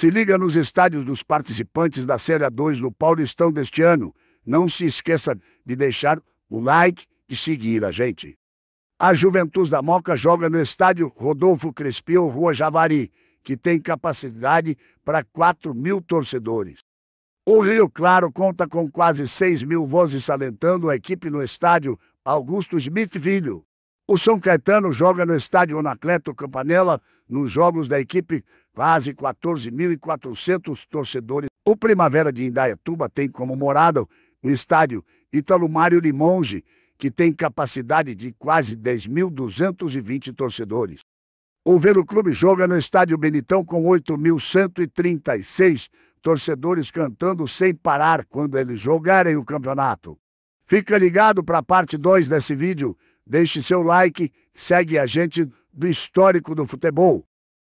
Se liga nos estádios dos participantes da Série 2 no Paulistão deste ano. Não se esqueça de deixar o like e seguir a gente. A Juventus da Moca joga no estádio Rodolfo Crespio, Rua Javari, que tem capacidade para 4 mil torcedores. O Rio Claro conta com quase 6 mil vozes salentando a equipe no estádio Augusto Schmidt Filho. O São Caetano joga no estádio Anacleto Campanella, nos jogos da equipe, quase 14.400 torcedores. O Primavera de Indaiatuba tem como morada o estádio Italo Mário Limonge, que tem capacidade de quase 10.220 torcedores. O Velo Clube joga no estádio Benitão com 8.136 torcedores cantando sem parar quando eles jogarem o campeonato. Fica ligado para a parte 2 desse vídeo. Deixe seu like, segue a gente do Histórico do Futebol.